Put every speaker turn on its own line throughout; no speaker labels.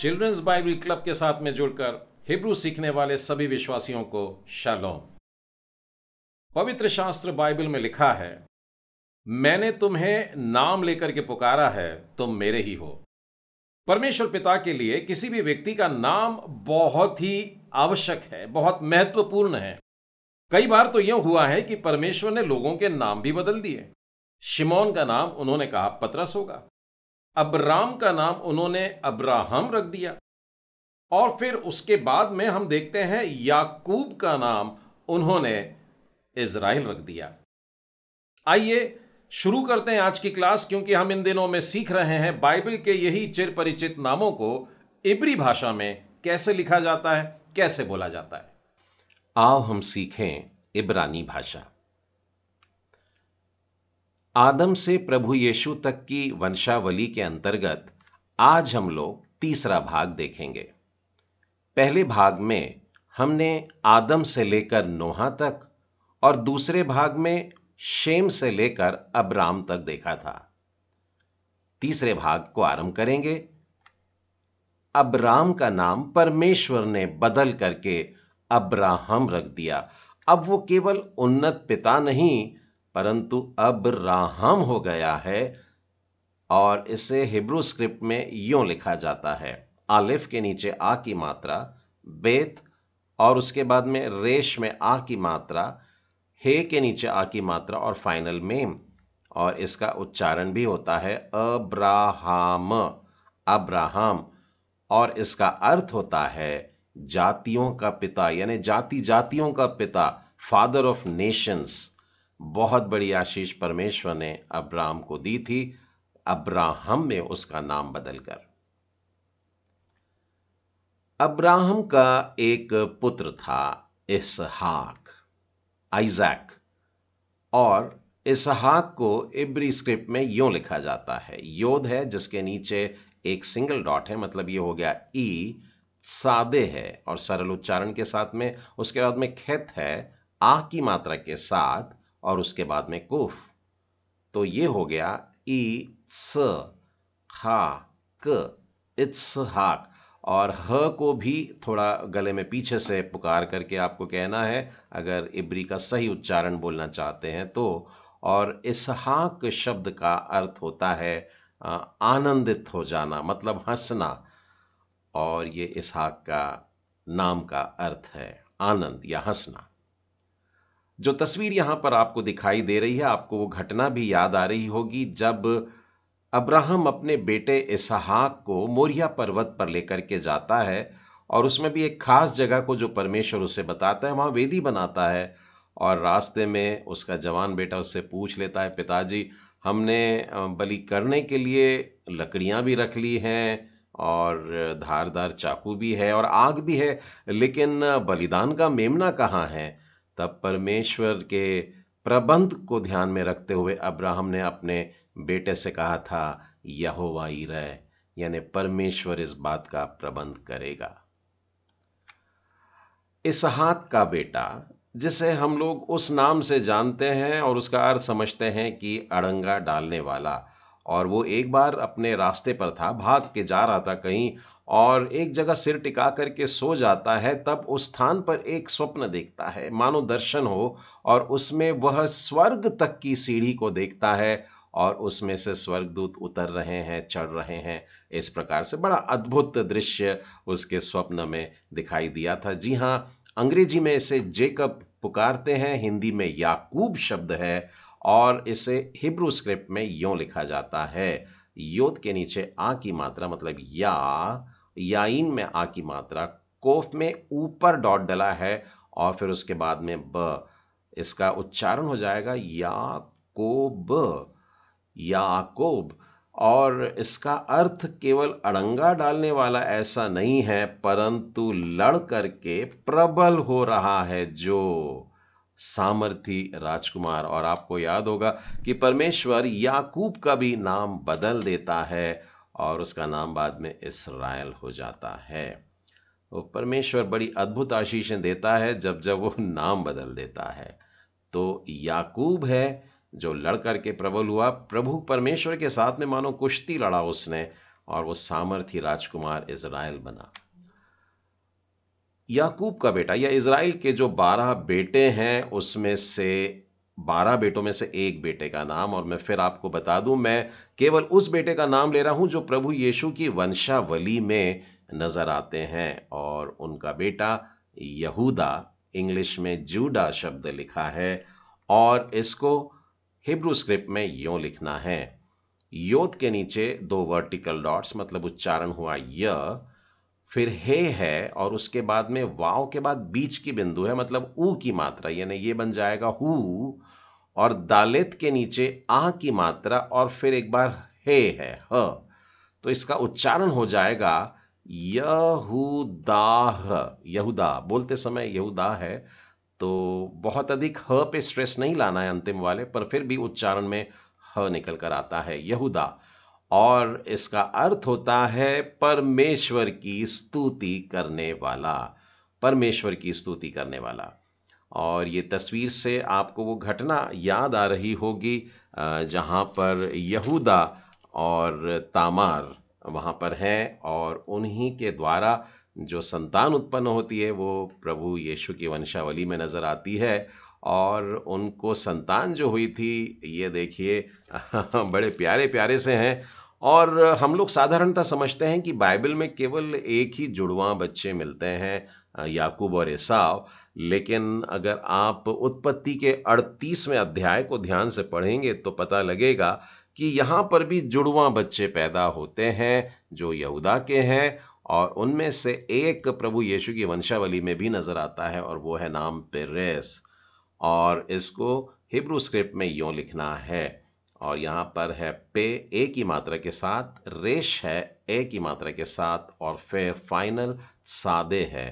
children's Bible club के साथ में जुड़कर हिब्रू सीखने वाले सभी विश्वासियों को शालोम पवित्र शास्त्र बाइबल में लिखा है मैंने तुम्हें नाम लेकर के पुकारा है तुम मेरे ही हो परमेश्वर पिता के लिए किसी भी व्यक्ति का नाम बहुत ही आवश्यक है बहुत महत्वपूर्ण है कई बार तो यह हुआ है कि परमेश्वर ने लोगों के नाम भी बदल दिए शिमोन का नाम उन्होंने कहा पतरस होगा अब्राम का नाम उन्होंने अब्राहम रख दिया और फिर उसके बाद में हम देखते हैं याकूब का नाम उन्होंने इज़राइल रख दिया आइए शुरू करते हैं आज की क्लास क्योंकि हम इन दिनों में सीख रहे हैं बाइबल के यही चिर परिचित नामों को इब्री भाषा में कैसे लिखा जाता है कैसे बोला जाता है आओ हम सीखें इब्रानी भाषा आदम से प्रभु यीशु तक की वंशावली के अंतर्गत आज हम लोग तीसरा भाग देखेंगे पहले भाग में हमने आदम से लेकर नोहा तक और दूसरे भाग में शेम से लेकर अब्राम तक देखा था तीसरे भाग को आरंभ करेंगे अब्राम का नाम परमेश्वर ने बदल करके अब्राहम रख दिया अब वो केवल उन्नत पिता नहीं परंतु अब राहम हो गया है और इसे हिब्रू स्क्रिप्ट में यूं लिखा जाता है आलिफ के नीचे आ की मात्रा बेत और उसके बाद में रेश में आ की मात्रा हे के नीचे आ की मात्रा और फाइनल मेम और इसका उच्चारण भी होता है अब्राहम अब्राहम और इसका अर्थ होता है जातियों का पिता यानी जाति जातियों का पिता फादर ऑफ नेशंस बहुत बड़ी आशीष परमेश्वर ने अब्राहम को दी थी अब्राहम में उसका नाम बदलकर अब्राहम का एक पुत्र था इसहाक आइजैक और इसहाक को इब्री स्क्रिप्ट में यू लिखा जाता है योद है जिसके नीचे एक सिंगल डॉट है मतलब ये हो गया ई सादे है और सरल उच्चारण के साथ में उसके बाद में खेत है आ की मात्रा के साथ और उसके बाद में कुफ तो ये हो गया ई स हा क इट्स हाक और ह को भी थोड़ा गले में पीछे से पुकार करके आपको कहना है अगर इब्री का सही उच्चारण बोलना चाहते हैं तो और इस हाक शब्द का अर्थ होता है आनंदित हो जाना मतलब हंसना और ये इसहाक का नाम का अर्थ है आनंद या हंसना जो तस्वीर यहाँ पर आपको दिखाई दे रही है आपको वो घटना भी याद आ रही होगी जब अब्राहम अपने बेटे इसहाक को मोरिया पर्वत पर लेकर के जाता है और उसमें भी एक ख़ास जगह को जो परमेश्वर उसे बताता है वहाँ वेदी बनाता है और रास्ते में उसका जवान बेटा उससे पूछ लेता है पिताजी हमने बलि करने के लिए लकड़ियाँ भी रख ली हैं और धारदार चाकू भी है और आग भी है लेकिन बलिदान का मेमना कहाँ है तब परमेश्वर के प्रबंध को ध्यान में रखते हुए अब्राहम ने अपने बेटे से कहा था यहोवा रह यानी परमेश्वर इस बात का प्रबंध करेगा इसहाक का बेटा जिसे हम लोग उस नाम से जानते हैं और उसका अर्थ समझते हैं कि अड़ंगा डालने वाला और वो एक बार अपने रास्ते पर था भाग के जा रहा था कहीं और एक जगह सिर टिका करके सो जाता है तब उस स्थान पर एक स्वप्न देखता है मानो दर्शन हो और उसमें वह स्वर्ग तक की सीढ़ी को देखता है और उसमें से स्वर्गदूत उतर रहे हैं चढ़ रहे हैं इस प्रकार से बड़ा अद्भुत दृश्य उसके स्वप्न में दिखाई दिया था जी हाँ अंग्रेजी में इसे जेकब पुकारते हैं हिंदी में याकूब शब्द है और इसे हिब्रू स्क्रिप्ट में यों लिखा जाता है योद के नीचे आ की मात्रा मतलब या याइन में आ की मात्रा कोफ में ऊपर डॉट डला है और फिर उसके बाद में ब इसका उच्चारण हो जाएगा या कोब याकोब और इसका अर्थ केवल अड़ंगा डालने वाला ऐसा नहीं है परंतु लड़ करके प्रबल हो रहा है जो सामर्थी राजकुमार और आपको याद होगा कि परमेश्वर याकूब का भी नाम बदल देता है और उसका नाम बाद में इसराइल हो जाता है वो परमेश्वर बड़ी अद्भुत आशीषें देता है जब जब वो नाम बदल देता है तो याकूब है जो लड़ कर के प्रबल हुआ प्रभु परमेश्वर के साथ में मानो कुश्ती लड़ा उसने और वो सामर्थी राजकुमार इसराइल बना याकूब का बेटा या इसराइल के जो बारह बेटे हैं उसमें से बारह बेटों में से एक बेटे का नाम और मैं फिर आपको बता दूं मैं केवल उस बेटे का नाम ले रहा हूं जो प्रभु यीशु की वंशावली में नज़र आते हैं और उनका बेटा यहूदा इंग्लिश में जूडा शब्द लिखा है और इसको हिब्रू स्क्रिप्ट में यो लिखना है योद के नीचे दो वर्टिकल डॉट्स मतलब उच्चारण हुआ य फिर हे है और उसके बाद में वाव के बाद बीच की बिंदु है मतलब ऊ की मात्रा यानी ये बन जाएगा हु और दालित के नीचे आ की मात्रा और फिर एक बार हे है ह तो इसका उच्चारण हो जाएगा यहूदाह यहूदा बोलते समय यहूदा है तो बहुत अधिक ह पे स्ट्रेस नहीं लाना है अंतिम वाले पर फिर भी उच्चारण में ह निकल कर आता है यहूदा और इसका अर्थ होता है परमेश्वर की स्तुति करने वाला परमेश्वर की स्तुति करने वाला और ये तस्वीर से आपको वो घटना याद आ रही होगी जहाँ पर यहूदा और तामार वहाँ पर हैं और उन्हीं के द्वारा जो संतान उत्पन्न होती है वो प्रभु यीशु की वंशावली में नज़र आती है और उनको संतान जो हुई थी ये देखिए बड़े प्यारे प्यारे से हैं और हम लोग साधारणतः समझते हैं कि बाइबल में केवल एक ही जुड़वा बच्चे मिलते हैं याकूब और ऐसाव लेकिन अगर आप उत्पत्ति के अड़तीसवें अध्याय को ध्यान से पढ़ेंगे तो पता लगेगा कि यहाँ पर भी जुड़वा बच्चे पैदा होते हैं जो यहूदा के हैं और उनमें से एक प्रभु यीशु की वंशावली में भी नज़र आता है और वो है नाम पेरेस और इसको हिब्रू स्क्रिप्ट में यूँ लिखना है और यहाँ पर है पे ए की मात्रा के साथ रेश है ए की मात्रा के साथ और फिर फाइनल सादे है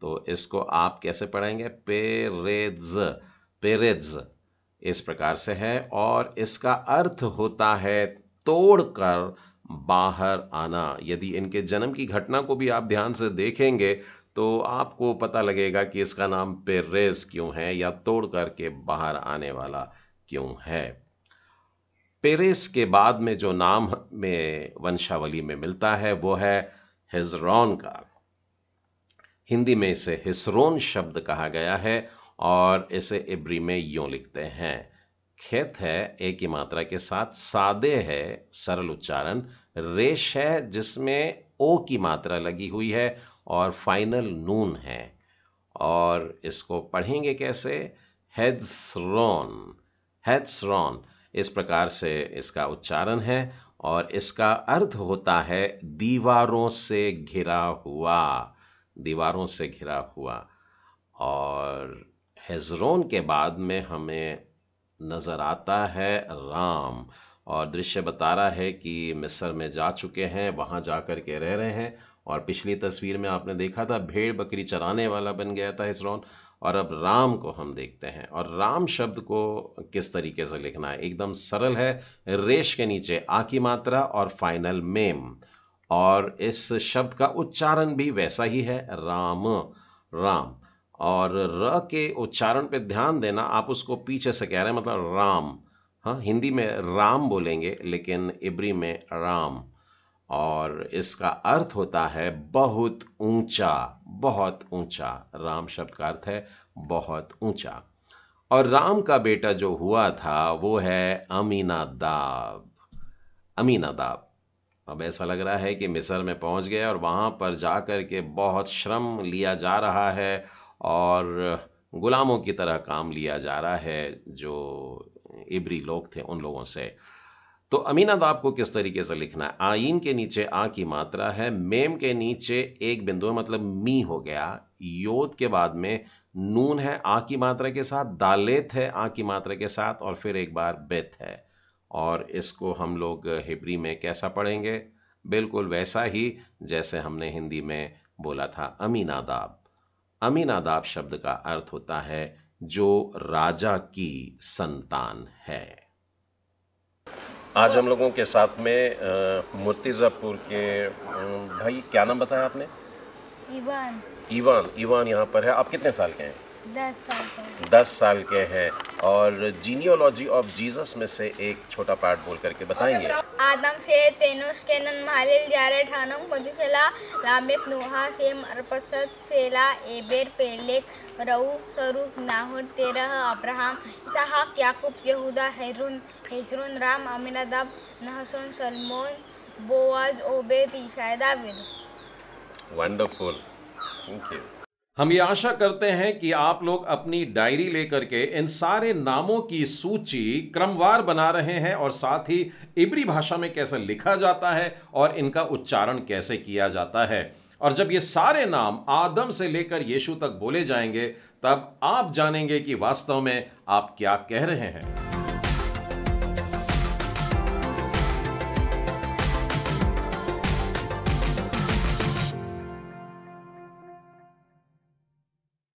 तो इसको आप कैसे पढ़ेंगे पे पे पेरेज इस प्रकार से है और इसका अर्थ होता है तोड़कर बाहर आना यदि इनके जन्म की घटना को भी आप ध्यान से देखेंगे तो आपको पता लगेगा कि इसका नाम पेरेस क्यों है या तोड़ करके बाहर आने वाला क्यों है पेरेस के बाद में जो नाम में वंशावली में मिलता है वो है हिजरॉन का हिंदी में इसे हिसरोन शब्द कहा गया है और इसे इब्री में यूं लिखते हैं खेत है एक ही मात्रा के साथ सादे है सरल उच्चारण रेश है जिसमें ओ की मात्रा लगी हुई है और फाइनल नून है और इसको पढ़ेंगे कैसे हेड्सरॉन हेड्सरॉन इस प्रकार से इसका उच्चारण है और इसका अर्थ होता है दीवारों से घिरा हुआ दीवारों से घिरा हुआ और हेजरोन के बाद में हमें नज़र आता है राम और दृश्य बता रहा है कि मिस्र में जा चुके हैं वहाँ जा कर के रह रहे हैं और पिछली तस्वीर में आपने देखा था भेड़ बकरी चराने वाला बन गया था इसरौन और अब राम को हम देखते हैं और राम शब्द को किस तरीके से लिखना है एकदम सरल है रेश के नीचे आ की मात्रा और फाइनल मेम और इस शब्द का उच्चारण भी वैसा ही है राम राम और र के उच्चारण पे ध्यान देना आप उसको पीछे से कह रहे हैं मतलब राम हाँ हिंदी में राम बोलेंगे लेकिन इब्री में राम और इसका अर्थ होता है बहुत ऊंचा बहुत ऊंचा राम शब्द का अर्थ है बहुत ऊंचा और राम का बेटा जो हुआ था वो है अमीनादाब अमीनादाब अब ऐसा लग रहा है कि मिस्र में पहुंच गए और वहाँ पर जा कर के बहुत श्रम लिया जा रहा है और ग़ुलामों की तरह काम लिया जा रहा है जो इबरी लोग थे उन लोगों से तो अमीन आदाब को किस तरीके से लिखना है आइन के नीचे आ की मात्रा है मेम के नीचे एक बिंदु है मतलब मी हो गया योद के बाद में नून है आ की मात्रा के साथ दालेत है आ की मात्रा के साथ और फिर एक बार बेत है और इसको हम लोग हिब्री में कैसा पढ़ेंगे बिल्कुल वैसा ही जैसे हमने हिंदी में बोला था अमीन आदाब अमीन शब्द का अर्थ होता है जो राजा की संतान है आज हम लोगों के साथ में मुर्तिज़ापुर के भाई क्या नाम बताया आपने इवान ईवान ईवान यहाँ पर है आप कितने साल के हैं दस साल के हैं और जीनियोलॉजी ऑफ जीसस में से एक छोटा पार्ट बोल करके बताएंगे आदम से तेनुस के नन नन्मालिल जारे ठानम मधुशेला लामिक नुहा से मरपसत सेला एबेर पेलेक रऊ सरूक नाहुर तेरह अब्राहम इसहाक याकूब यहूदा हेरून हेजरून राम अमीनादाब नहसुन सलमोन बोआज ओबेद ईशा दाविद वंडरफुल थैंक यू हम ये आशा करते हैं कि आप लोग अपनी डायरी लेकर के इन सारे नामों की सूची क्रमवार बना रहे हैं और साथ ही इबरी भाषा में कैसे लिखा जाता है और इनका उच्चारण कैसे किया जाता है और जब ये सारे नाम आदम से लेकर यीशु तक बोले जाएंगे तब आप जानेंगे कि वास्तव में आप क्या कह रहे हैं